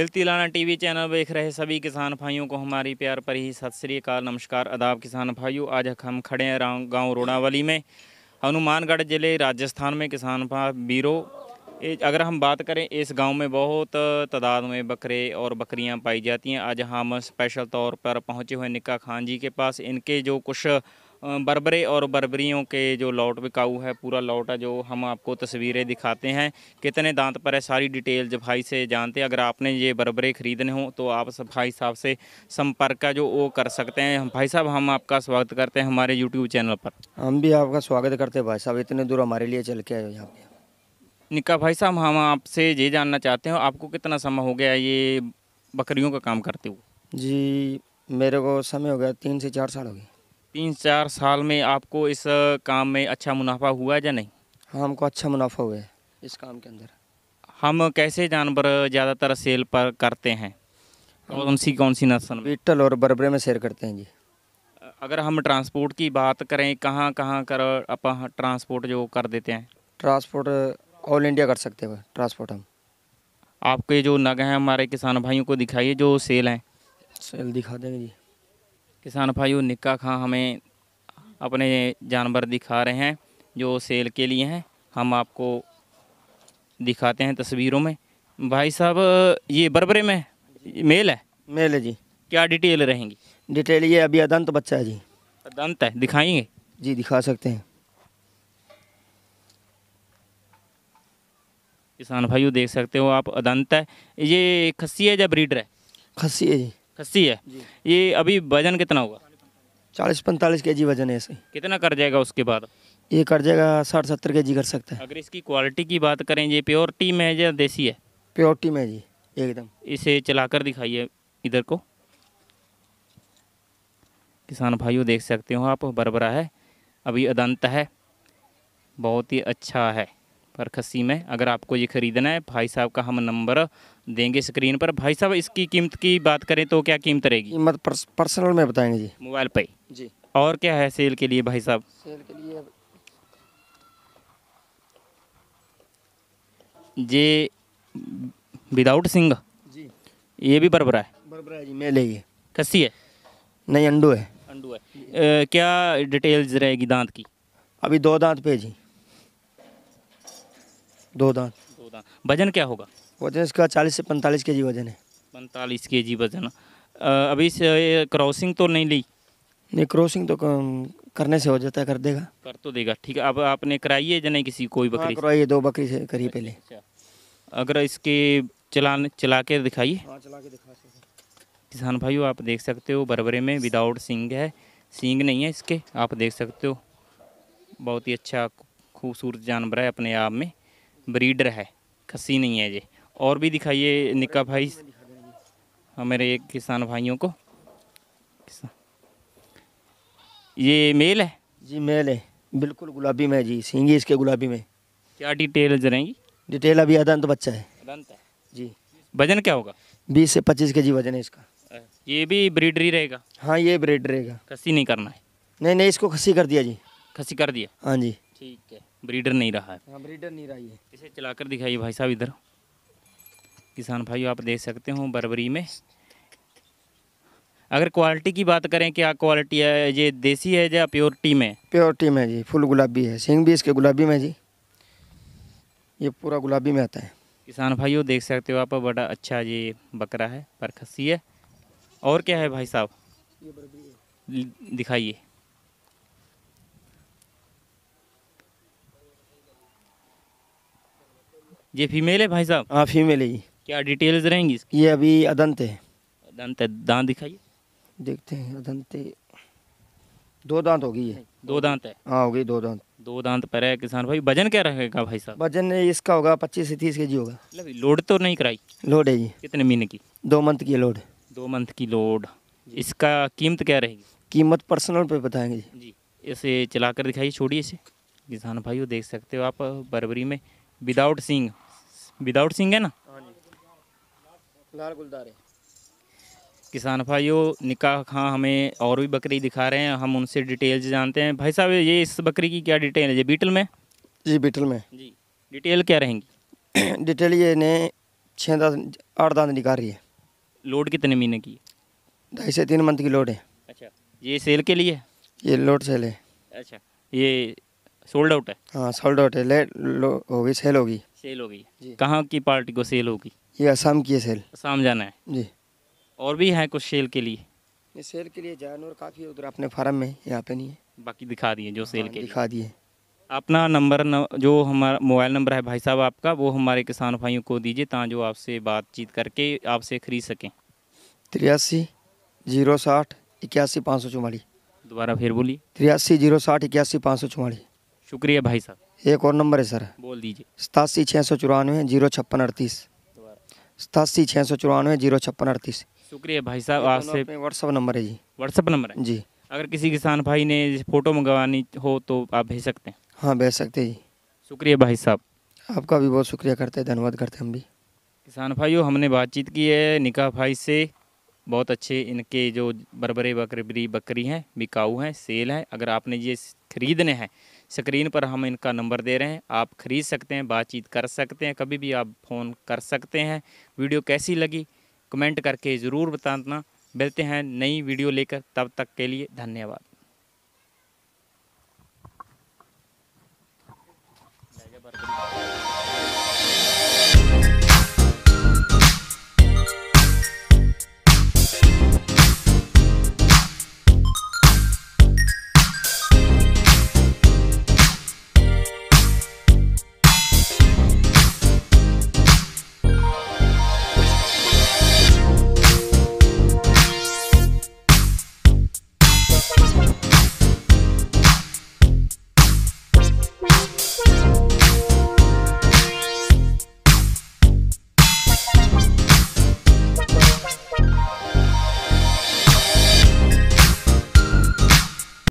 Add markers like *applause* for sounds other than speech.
इल्तिलाना TV channel देख रहे सभी किसान भाइयों को हमारी प्यार पर ही सत श्रीकाल नमस्कार अदाब किसान भाइयों आज हम खड़े हैं गांव रोड़ावली में हनुमानगढ़ जिले राजस्थान में किसान बीरो अगर हम बात करें इस गांव में बहुत तादाद में बकरे और बकरियां पाई जाती हैं आज हम स्पेशल तौर पर पहुंचे हुए निक्का खान जी के पास इनके जो कुछ बरबरे और बरबरियों के जो लॉट बिकाऊ है पूरा लॉट है जो हम आपको तस्वीरें दिखाते हैं कितने दांत पर है सारी डिटेल्स भाई से जानते हैं अगर आपने ये बरबरे ख़रीदने हों तो आप भाई साहब से संपर्क का जो वो कर सकते हैं भाई साहब हम आपका स्वागत करते हैं हमारे यूट्यूब चैनल पर हम भी आपका स्वागत करते हैं भाई साहब इतने दूर हमारे लिए चल के आए यहाँ पे निका भाई साहब हम आपसे ये जानना चाहते हैं आपको कितना समय हो गया ये बकरियों का काम करते हुए जी मेरे को समय हो गया तीन से चार साल हो गए तीन चार साल में आपको इस काम में अच्छा मुनाफा हुआ है या नहीं हाँ हमको अच्छा मुनाफा हुआ है इस काम के अंदर हम कैसे जानवर ज़्यादातर सेल पर करते हैं कौन सी कौन सी नस्ल बीटल और बरबरे में सैर करते हैं जी अगर हम ट्रांसपोर्ट की बात करें कहाँ कहाँ कर आप ट्रांसपोर्ट जो कर देते हैं ट्रांसपोर्ट ऑल इंडिया कर सकते हो ट्रांसपोर्ट हम आपके जो नग हैं हमारे किसान भाइयों को दिखाइए जो सेल हैं सेल दिखा देंगे जी किसान भाइयों निक्का खां हमें अपने जानवर दिखा रहे हैं जो सेल के लिए हैं हम आपको दिखाते हैं तस्वीरों में भाई साहब ये बरबरे में मेल है मेल है जी क्या डिटेल रहेंगी डिटेल ये अभी अदंत बच्चा है जी अदंत है दिखाएंगे जी दिखा सकते हैं किसान भाइयों देख सकते हो आप अदंत है ये खस्सी है या ब्रीडर है खस्सी है जी खस्सी है ये अभी वजन कितना होगा चालीस पैंतालीस के जी वजन है कितना कर जाएगा उसके बाद ये कर जाएगा साठ सत्तर के जी कर सकता है अगर इसकी क्वालिटी की बात करें ये प्योरटी में है या देसी है प्योरटी में जी एकदम इसे चलाकर दिखाइए इधर को किसान भाइयों देख सकते हो आप बरबरा है अभी अदंत है बहुत ही अच्छा है पर खस्सी में अगर आपको ये ख़रीदना है भाई साहब का हम नंबर देंगे स्क्रीन पर भाई साहब इसकी कीमत की बात करें तो क्या कीमत रहेगी कीमत पर्सनल में बताएंगे जी मोबाइल पे जी और क्या है सेल के लिए भाई साहब सेल के लिए जे विदाउट सिंग जी ये भी बरबरा है बरबरा जी मैं है ये खस्सी है नहीं अंडू है अंडू है ए, क्या डिटेल्स रहेगी दांत की अभी दो दांत पे जी दो दान दो दान वजन क्या होगा वजन इसका चालीस से पैंतालीस के जी वजन है पैंतालीस के जी वजन अभी से क्रॉसिंग तो नहीं ली नहीं क्रॉसिंग तो करने से हो जाता है कर देगा कर तो देगा ठीक है अब आपने कराई है या नहीं किसी कोई बकरी हाँ, कराई है दो बकरी से करी पहले अच्छा। अगर इसके चलाने चला के दिखाइए हाँ, चला के दिखा किसान भाइयों आप देख सकते हो बरबरे में विदाउट सिंग है सिंग नहीं है इसके आप देख सकते हो बहुत ही अच्छा खूबसूरत जानवर है अपने आप में ब्रीडर है खसी नहीं है ये और भी दिखाइए निका भाई हमारे हाँ, किसान भाइयों को किसान ये मेल है जी मेल है बिल्कुल गुलाबी में जी सींगी इसके गुलाबी में क्या डिटेल रहेंगी डिटेल अभी अदंत बच्चा है अदंत है जी वजन क्या होगा बीस से पच्चीस के जी वजन है इसका ये भी ब्रीडर ही रहेगा हाँ ये ब्रीडर रहेगा खसी नहीं करना है नहीं नहीं इसको खसी कर दिया जी खसी कर दिया हाँ जी ठीक है ब्रीडर नहीं रहा है हाँ ब्रीडर नहीं रही है इसे चलाकर दिखाइए भाई साहब इधर किसान भाई आप देख सकते हो बरबरी में अगर क्वालिटी की बात करें क्या क्वालिटी है ये देसी है या प्योरिटी में प्योरिटी में जी फुल गुलाबी है सिंग भी इसके गुलाबी में जी ये पूरा गुलाबी में आता है किसान भाइयों देख सकते हो आप बड़ा अच्छा ये बकरा है पर है और क्या है भाई साहब दिखाइए ये फीमेल है भाई साहब हाँ फीमेल है क्या डिटेल्स रहेंगी इसकी ये अभी अदंत है अदंत है दांत दिखाइए देखते हैं अदंत दो दांत हो गई है दो दांत है हाँ हो गई दो दांत दो दांत पर है किसान भाई वजन क्या रहेगा भाई साहब वजन इसका होगा पच्चीस से तीस के जी होगा लोड मतलब तो नहीं कराई लोड है जी कितने महीने की दो मंथ की लोड दो मंथ की लोड इसका कीमत क्या रहेगी कीमत पर्सनल पे बताएंगे जी जी इसे चला कर दिखाइए छोड़िए इसे किसान भाई वो देख सकते हो आप बरबरी में विदाउट सींग विदाउट सिंह है ना हाँ लाल गुलदारे किसान भाइयों निका खां हमें और भी बकरी दिखा रहे हैं हम उनसे डिटेल्स जानते हैं भाई साहब ये इस बकरी की क्या डिटेल है ये बीटल में जी बीटल में जी डिटेल क्या रहेंगी *clears throat* डिटेल ये ने छः दांत आठ दांत निकाल रही है लोड कितने महीने की ढाई से तीन मंथ की लोड है अच्छा ये सेल के लिए ये लोड सेल है अच्छा ये सोल्ड आउट है हाँ सोल्ड आउट है लेट हो सेल होगी सेल होगी जी कहाँ की पार्टी को सेल होगी ये असम की है सेल असम जाना है जी और भी है कुछ सेल के लिए ये सेल के लिए जानवर काफ़ी उधर अपने फार्म में यहाँ पे नहीं है बाकी दिखा दिए जो सेल हाँ, के दिखा दिए अपना नंबर न, जो हमारा मोबाइल नंबर है भाई साहब आपका वो हमारे किसान भाइयों को दीजिए ता जो आपसे बातचीत करके आपसे खरीद सकें तिरासी जीरो साठ इक्यासी पाँच सौ चौवालीस दोबारा फिर बोलिए तिरासी जीरो साठ इक्यासी पाँच सौ चौवालीस शुक्रिया भाई साहब एक और नंबर है सर बोल दीजिए सतासी छः सौ चौरानवे जीरो छप्पन अड़तीस सतासी छः सौ चौरानवे जीरो छप्पन अड़तीस शुक्रिया भाई साहब आपसे व्हाट्सअप नंबर है जी व्हाट्सअप नंबर है जी अगर किसी किसान भाई ने फ़ोटो मंगवानी हो तो आप भेज सकते हैं हाँ भेज सकते जी शुक्रिया भाई साहब आपका भी बहुत शुक्रिया करते हैं धन्यवाद करते हैं हम भी किसान भाइयों हमने बातचीत की है निका भाई से बहुत अच्छे इनके जो बरबरे बकरी बकरी हैं बिकाऊ हैं सेल हैं अगर आपने ये ख़रीदने हैं स्क्रीन पर हम इनका नंबर दे रहे हैं आप ख़रीद सकते हैं बातचीत कर सकते हैं कभी भी आप फ़ोन कर सकते हैं वीडियो कैसी लगी कमेंट करके ज़रूर बताना मिलते हैं नई वीडियो लेकर तब तक के लिए धन्यवाद Thank you.